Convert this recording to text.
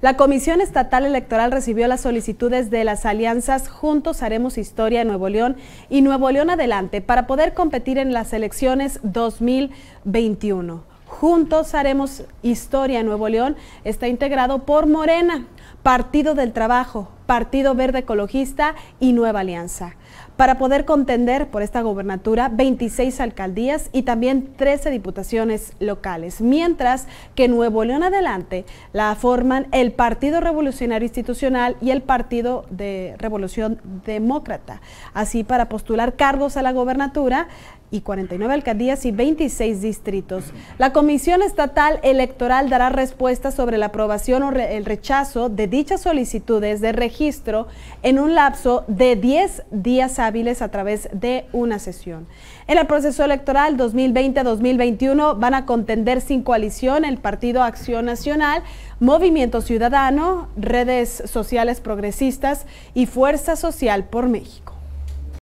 La Comisión Estatal Electoral recibió las solicitudes de las alianzas Juntos Haremos Historia Nuevo León y Nuevo León Adelante para poder competir en las elecciones 2021. Juntos haremos historia Nuevo León. Está integrado por Morena, Partido del Trabajo, Partido Verde Ecologista y Nueva Alianza para poder contender por esta gobernatura 26 alcaldías y también 13 diputaciones locales, mientras que Nuevo León Adelante la forman el Partido Revolucionario Institucional y el Partido de Revolución Demócrata. Así, para postular cargos a la gobernatura, y 49 alcaldías y 26 distritos. La Comisión Estatal Electoral dará respuesta sobre la aprobación o el rechazo de dichas solicitudes de registro en un lapso de 10 días hábiles a través de una sesión. En el proceso electoral 2020-2021 van a contender sin coalición el Partido Acción Nacional, Movimiento Ciudadano, Redes Sociales Progresistas y Fuerza Social por México.